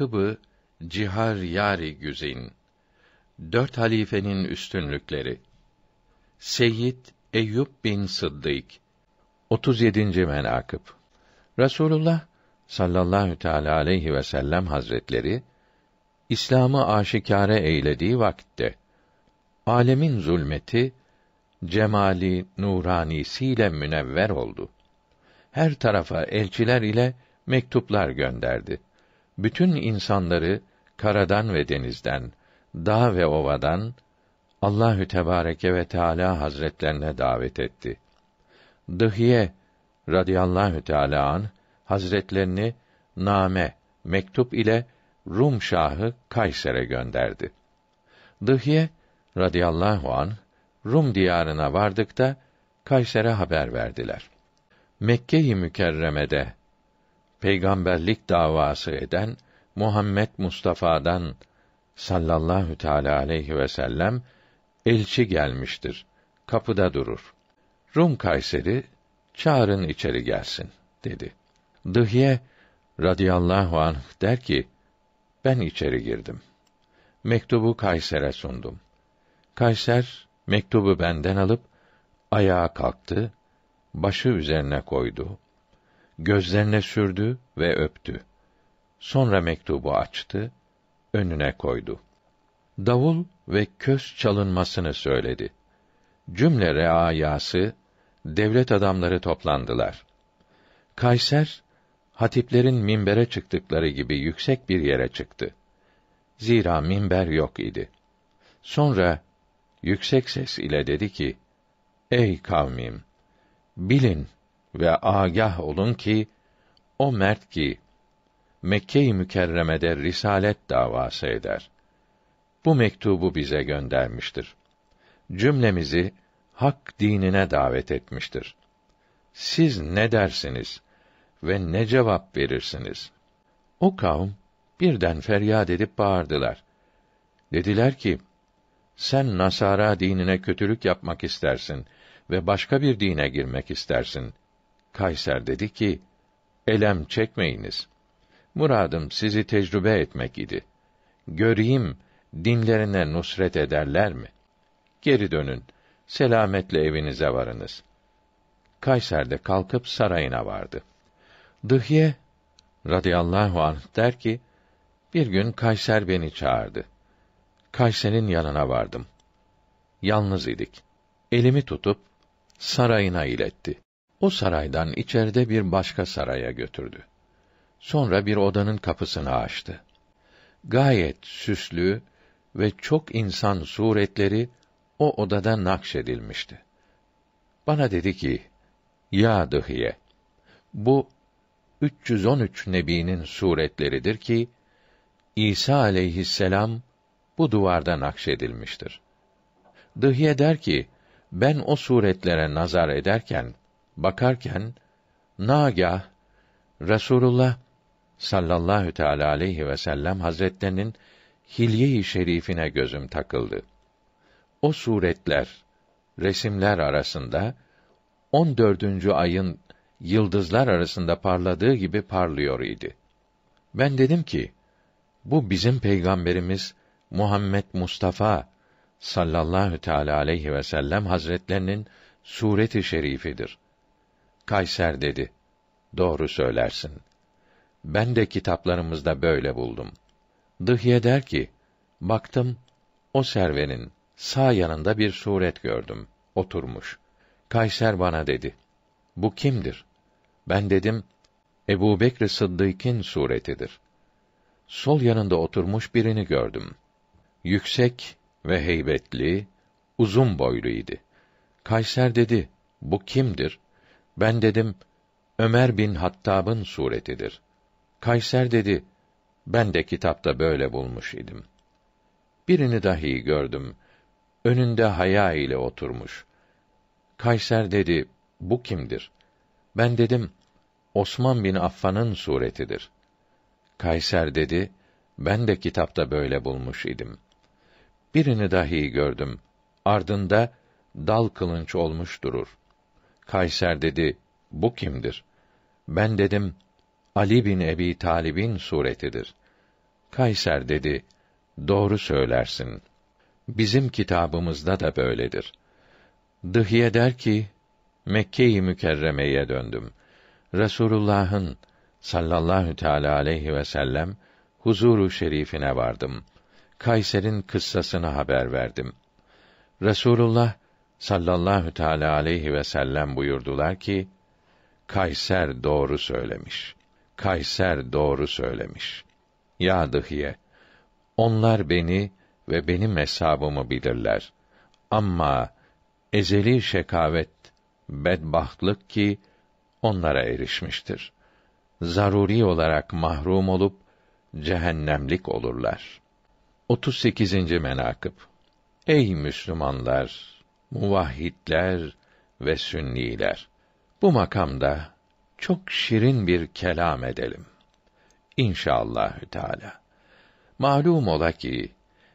nakıb Cihar Yari Güzin Dört halifenin üstünlükleri Seyyid Eyyub bin Sıddık 37. menakıb Rasulullah sallallahu teala aleyhi ve sellem hazretleri İslam'ı aşikare eylediği vakitte alemin zulmeti cemali nuranisiyle münevver oldu. Her tarafa elçiler ile mektuplar gönderdi bütün insanları karadan ve denizden, dağ ve ovadan Allahü Tebareke ve Teala Hazretlerine davet etti. Dıhiye radıyallahu teala an Hazretlerini name, mektup ile Rum Şahı Kayser'e gönderdi. Dıhiye radıyallahu an Rum diyarına vardıkta Kayser'e haber verdiler. Mekke-i Mükerreme'de peygamberlik davası eden Muhammed Mustafa'dan sallallahu teala aleyhi ve sellem elçi gelmiştir. Kapıda durur. Rum Kayseri çağırın içeri gelsin dedi. Dıhye radıyallahu anh der ki ben içeri girdim. Mektubu Kayser'e sundum. Kayser mektubu benden alıp ayağa kalktı, başı üzerine koydu gözlerine sürdü ve öptü. Sonra mektubu açtı, önüne koydu. Davul ve köz çalınmasını söyledi. Cümle reayası, devlet adamları toplandılar. Kayser, hatiplerin minbere çıktıkları gibi yüksek bir yere çıktı. Zira minber yok idi. Sonra yüksek ses ile dedi ki: Ey kavmim, bilin ve agah olun ki o mert ki Mekke-i Mükerreme'de risalet davası eder. Bu mektubu bize göndermiştir. Cümlemizi hak dinine davet etmiştir. Siz ne dersiniz ve ne cevap verirsiniz? O kavm birden feryat edip bağırdılar. Dediler ki, sen Nasara dinine kötülük yapmak istersin ve başka bir dine girmek istersin. Kayser dedi ki, elem çekmeyiniz. Muradım sizi tecrübe etmek idi. Göreyim, dinlerine nusret ederler mi? Geri dönün, selametle evinize varınız. Kayser de kalkıp sarayına vardı. Dıhye, radıyallahu anh der ki, bir gün Kayser beni çağırdı. Kayser'in yanına vardım. Yalnız idik. Elimi tutup sarayına iletti. O saraydan içeride bir başka saraya götürdü. Sonra bir odanın kapısını açtı. Gayet süslü ve çok insan suretleri o odada nakşedilmişti. Bana dedi ki, Ya Dıhiye, bu 313 nebinin suretleridir ki, İsa aleyhisselam bu duvarda nakşedilmiştir. Dıhiye der ki, ben o suretlere nazar ederken, bakarken nagah Resulullah sallallahu teala aleyhi ve sellem hazretlerinin hilye-i şerifine gözüm takıldı. O suretler, resimler arasında 14. ayın yıldızlar arasında parladığı gibi parlıyor idi. Ben dedim ki, bu bizim peygamberimiz Muhammed Mustafa sallallahu teala aleyhi ve sellem hazretlerinin sureti şerifidir. Kayser dedi. Doğru söylersin. Ben de kitaplarımızda böyle buldum. Dıhye der ki, baktım, o servenin sağ yanında bir suret gördüm. Oturmuş. Kayser bana dedi. Bu kimdir? Ben dedim, Ebu Bekr Sıddık'ın suretidir. Sol yanında oturmuş birini gördüm. Yüksek ve heybetli, uzun boyluydu. Kayser dedi, bu kimdir? Ben dedim, Ömer bin Hattab'ın suretidir. Kayser dedi, ben de kitapta böyle bulmuş idim. Birini dahi gördüm. Önünde haya ile oturmuş. Kayser dedi, bu kimdir? Ben dedim, Osman bin Affan'ın suretidir. Kayser dedi, ben de kitapta böyle bulmuş idim. Birini dahi gördüm. Ardında dal kılınç olmuş durur. Kayser dedi, bu kimdir? Ben dedim, Ali bin Ebi Talib'in suretidir. Kayser dedi, doğru söylersin. Bizim kitabımızda da böyledir. Dıhiye der ki, Mekke-i Mükerreme'ye döndüm. Resulullah'ın sallallahu teala aleyhi ve sellem huzuru şerifine vardım. Kayser'in kıssasını haber verdim. Resulullah sallallahu teala aleyhi ve sellem buyurdular ki Kayser doğru söylemiş. Kayser doğru söylemiş. Ya Dıhiye, onlar beni ve benim hesabımı bilirler. Ama ezeli şekavet, bedbahtlık ki onlara erişmiştir. Zaruri olarak mahrum olup cehennemlik olurlar. 38. menakıb Ey Müslümanlar! muvahhidler ve sünniler. Bu makamda çok şirin bir kelam edelim. İnşallahü Teala. Malum ola ki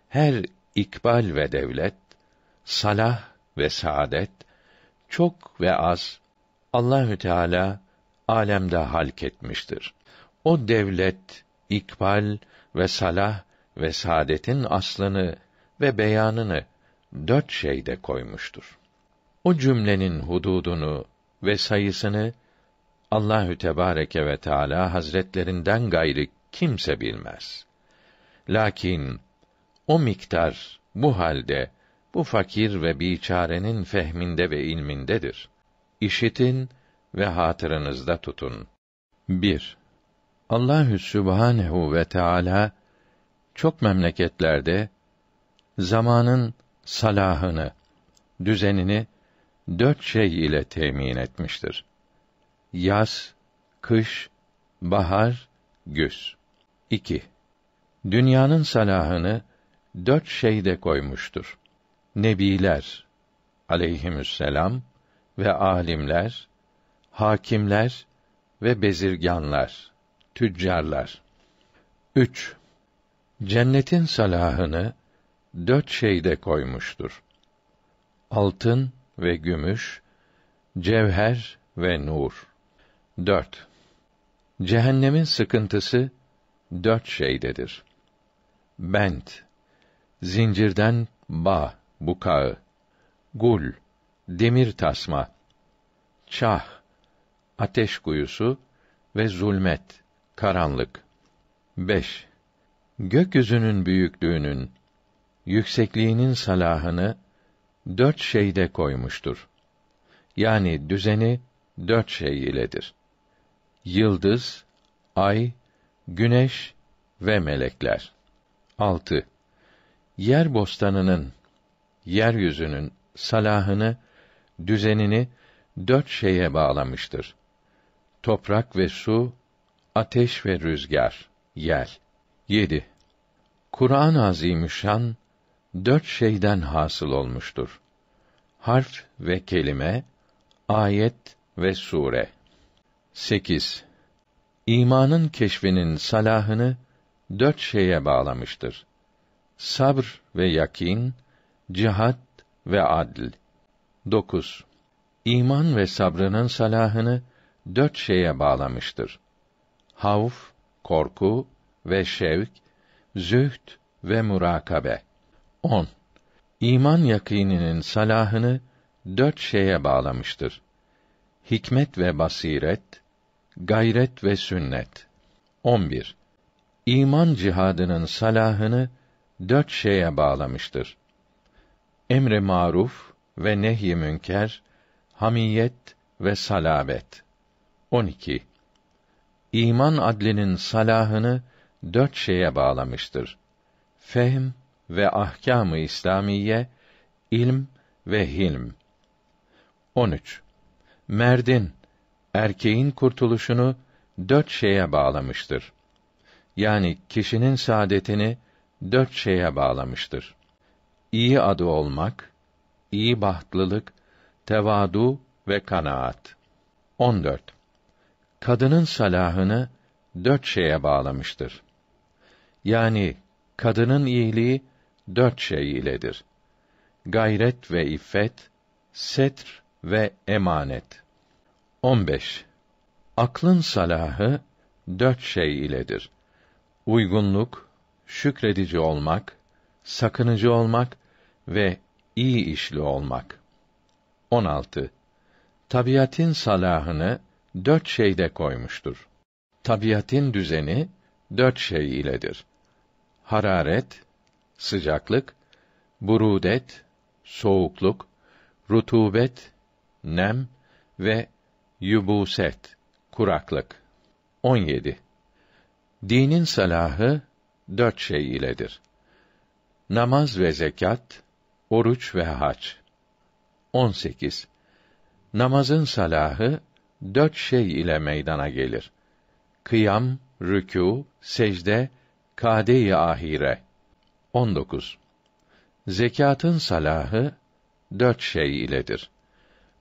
her ikbal ve devlet, salah ve saadet çok ve az Allahü Teala alemde halk etmiştir. O devlet, ikbal ve salah ve saadetin aslını ve beyanını dört şeyde koymuştur. O cümlenin hududunu ve sayısını Allahü Tebareke ve Teala Hazretlerinden gayri kimse bilmez. Lakin o miktar bu halde bu fakir ve biçarenin fehminde ve ilmindedir. İşitin ve hatırınızda tutun. 1. Allahü Sübhanehu ve Teala çok memleketlerde zamanın salahını, düzenini dört şey ile temin etmiştir. Yaz, kış, bahar, güz. 2. Dünyanın salahını dört şeyde koymuştur. Nebiler aleyhisselam ve alimler, hakimler ve bezirganlar, tüccarlar. 3. Cennetin salahını dört şeyde koymuştur. Altın ve gümüş, cevher ve nur. 4. Cehennemin sıkıntısı dört şeydedir. Bent, zincirden bağ, bukağı, gul, demir tasma, çah, ateş kuyusu ve zulmet, karanlık. 5. Gökyüzünün büyüklüğünün yüksekliğinin salahını dört şeyde koymuştur. Yani düzeni dört şey iledir. Yıldız, ay, güneş ve melekler. 6. Yer bostanının, yeryüzünün salahını, düzenini dört şeye bağlamıştır. Toprak ve su, ateş ve rüzgar, yel. 7. Kur'an-ı Azimüşşan dört şeyden hasıl olmuştur: harf ve kelime, ayet ve sure. 8. İmanın keşfinin salahını dört şeye bağlamıştır. Sabr ve yakin, cihat ve adl. 9. İman ve sabrının salahını dört şeye bağlamıştır. Havf, korku ve şevk, zühd ve murakabe. 10. İman yakîninin salahını dört şeye bağlamıştır. Hikmet ve basiret, gayret ve sünnet. 11. İman cihadının salahını dört şeye bağlamıştır. Emre maruf ve nehy münker, hamiyet ve salabet. 12. İman adlinin salahını dört şeye bağlamıştır. Fehm, ve ahkamı İslamiye, ilm ve hilm. 13. Merdin erkeğin kurtuluşunu dört şeye bağlamıştır. Yani kişinin saadetini dört şeye bağlamıştır. İyi adı olmak, iyi bahtlılık, tevadu ve kanaat. 14. Kadının salahını dört şeye bağlamıştır. Yani kadının iyiliği dört şey iledir. Gayret ve iffet, setr ve emanet. 15. Aklın salahı dört şey iledir. Uygunluk, şükredici olmak, sakınıcı olmak ve iyi işli olmak. 16. Tabiatin salahını dört şeyde koymuştur. Tabiatin düzeni dört şey iledir. Hararet, sıcaklık, burudet, soğukluk, rutubet, nem ve yubuset, kuraklık. 17. Dinin salahı dört şey iledir. Namaz ve zekat, oruç ve hac. 18. Namazın salahı dört şey ile meydana gelir. Kıyam, rükû, secde, kade-i ahire 19. Zekatın salahı dört şey iledir.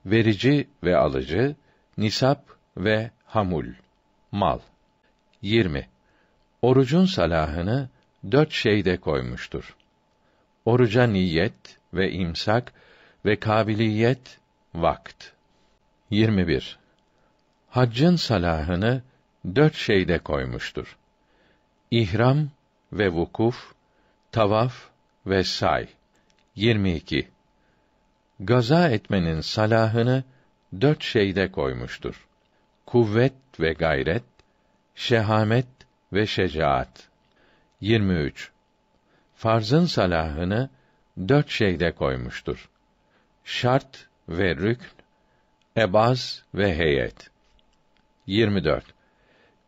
Verici ve alıcı, nisap ve hamul, mal. 20. Orucun salahını dört şeyde koymuştur. Oruca niyet ve imsak ve kabiliyet, vakt. 21. Haccın salahını dört şeyde koymuştur. İhram ve vukuf Tavaf ve say. 22. Gaza etmenin salahını dört şeyde koymuştur. Kuvvet ve gayret, şehamet ve şecaat. 23. Farzın salahını dört şeyde koymuştur. Şart ve rükn, ebaz ve heyet. 24.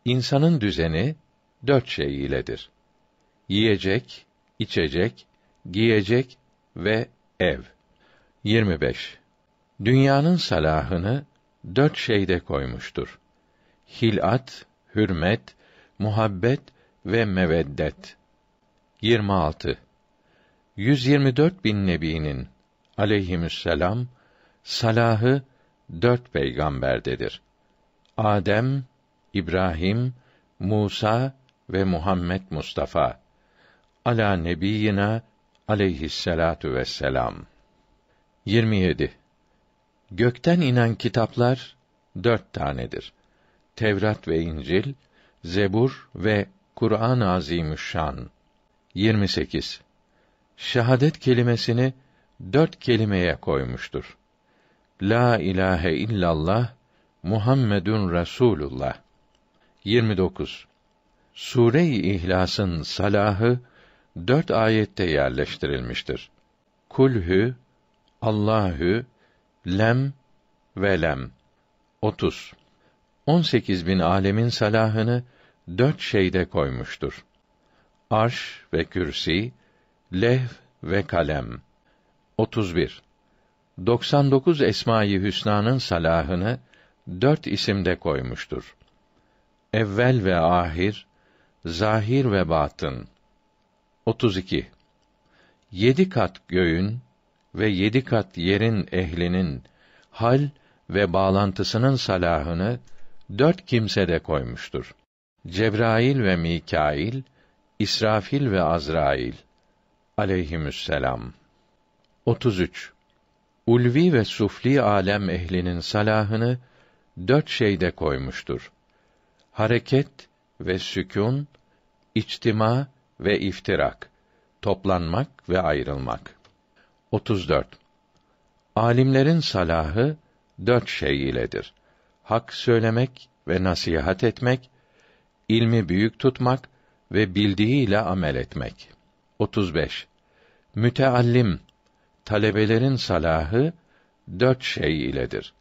İnsanın düzeni dört şey iledir. Yiyecek, içecek, giyecek ve ev. 25. Dünyanın salahını dört şeyde koymuştur. Hilat, hürmet, muhabbet ve meveddet. 26. 124 bin nebiinin aleyhisselam salahı dört peygamberdedir. Adem, İbrahim, Musa ve Muhammed Mustafa ala nebiyyina aleyhisselatu vesselam. 27. Gökten inen kitaplar dört tanedir. Tevrat ve İncil, Zebur ve Kur'an-ı Azimüşşan. 28. Şehadet kelimesini dört kelimeye koymuştur. La ilahe illallah Muhammedun Resulullah. 29. Sure-i İhlas'ın salahı dört ayette yerleştirilmiştir. Kulhü, Allahü, Lem ve Lem. 30. 18 bin alemin salahını dört şeyde koymuştur. Arş ve kürsi, leh ve kalem. 31. 99 Esma-i Hüsna'nın salahını dört isimde koymuştur. Evvel ve ahir, zahir ve batın. 32. Yedi kat göğün ve yedi kat yerin ehlinin hal ve bağlantısının salahını dört kimse de koymuştur. Cebrail ve Mikail, İsrafil ve Azrail aleyhimüsselam. 33. Ulvi ve sufli alem ehlinin salahını dört şeyde koymuştur. Hareket ve sükun, içtima ve iftirak, toplanmak ve ayrılmak. 34. Alimlerin salahı dört şey iledir. Hak söylemek ve nasihat etmek, ilmi büyük tutmak ve bildiğiyle amel etmek. 35. Müteallim, talebelerin salahı dört şey iledir.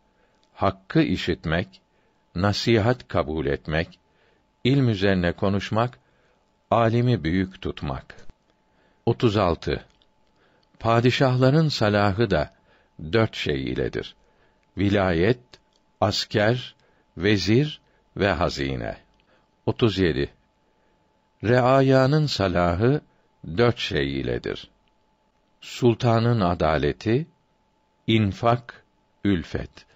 Hakkı işitmek, nasihat kabul etmek, ilm üzerine konuşmak Alimi büyük tutmak. 36. Padişahların salahı da dört şey iledir. Vilayet, asker, vezir ve hazine. 37. Reayanın salahı dört şey iledir. Sultanın adaleti, infak, ülfet.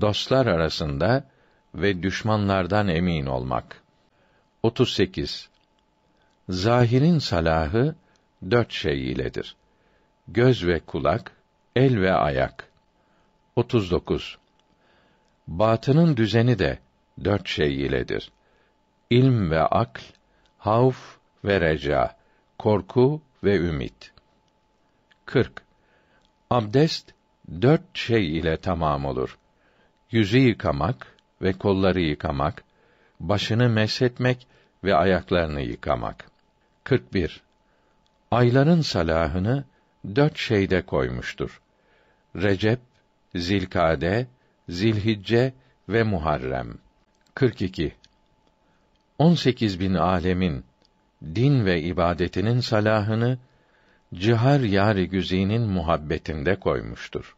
Dostlar arasında ve düşmanlardan emin olmak. 38. Zahirin salahı dört şey iledir. Göz ve kulak, el ve ayak. 39. Batının düzeni de dört şey iledir. İlm ve akl, havf ve reca, korku ve ümit. 40. Abdest dört şey ile tamam olur. Yüzü yıkamak ve kolları yıkamak, başını meshetmek ve ayaklarını yıkamak. 41. Ayların salahını dört şeyde koymuştur. Recep, Zilkade, Zilhicce ve Muharrem. 42. 18 bin alemin din ve ibadetinin salahını cihar yâri güzinin muhabbetinde koymuştur.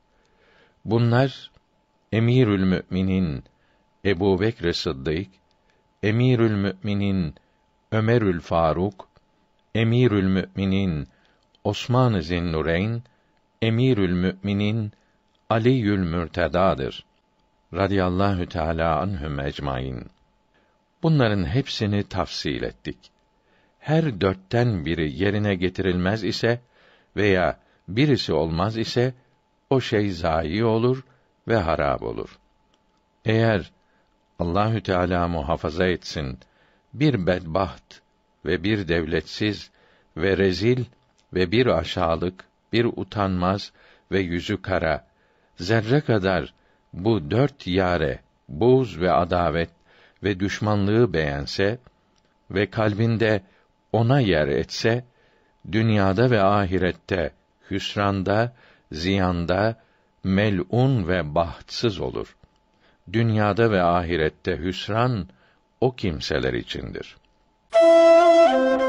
Bunlar Emirül Müminin Ebu Bekr Sıddık, Emirül Müminin Ömerül Faruk, Emirül Müminin Osman Zinnureyn Emirül Müminin Aliül Mürteda'dır radıyallahu teala anhum ecmaîn. Bunların hepsini tafsil ettik. Her dörtten biri yerine getirilmez ise veya birisi olmaz ise o şey zayi olur ve harab olur. Eğer Allahü Teala muhafaza etsin bir bedbaht ve bir devletsiz ve rezil ve bir aşağılık, bir utanmaz ve yüzü kara, zerre kadar bu dört yare, buz ve adavet ve düşmanlığı beğense ve kalbinde ona yer etse, dünyada ve ahirette hüsranda, ziyanda, melun ve bahtsız olur. Dünyada ve ahirette hüsran o kimseler içindir. Música